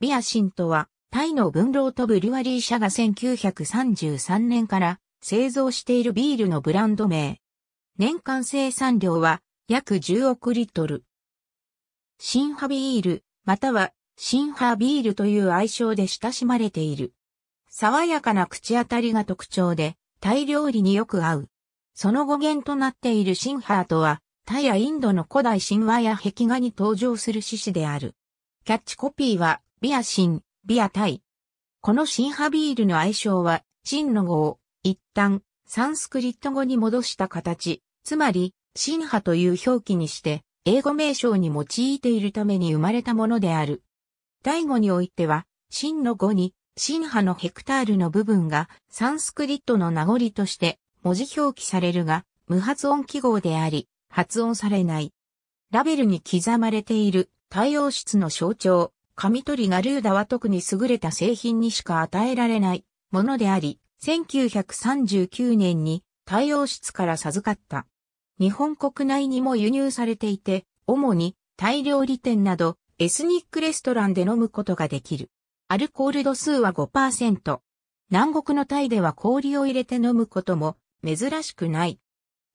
ビアシンとは、タイの文老とブリュワリー社が1933年から製造しているビールのブランド名。年間生産量は約10億リットル。シンハビール、またはシンハビールという愛称で親しまれている。爽やかな口当たりが特徴で、タイ料理によく合う。その語源となっているシンハーとは、タイやインドの古代神話や壁画に登場する獅子である。キャッチコピーは、ビアシン、ビアタイ。このシンハビールの愛称は、シンの語を、一旦、サンスクリット語に戻した形、つまり、シンハという表記にして、英語名称に用いているために生まれたものである。第語においては、シンの語に、シンハのヘクタールの部分が、サンスクリットの名残として、文字表記されるが、無発音記号であり、発音されない。ラベルに刻まれている、対応室の象徴、紙取りガルーダは特に優れた製品にしか与えられないものであり、1939年に太陽室から授かった。日本国内にも輸入されていて、主にタイ料理店などエスニックレストランで飲むことができる。アルコール度数は5%。南国のタイでは氷を入れて飲むことも珍しくない。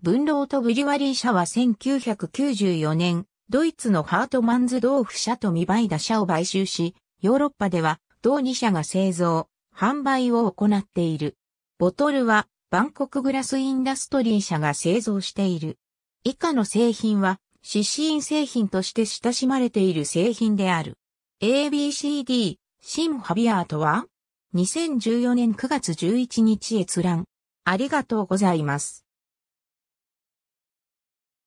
文老とブリュワリー社は1994年、ドイツのハートマンズドーフ社とミバイダ社を買収し、ヨーロッパでは同2社が製造、販売を行っている。ボトルはバンコクグラスインダストリー社が製造している。以下の製品は、シシーン製品として親しまれている製品である。ABCD、シンハビアートは、2014年9月11日閲覧。ありがとうございます。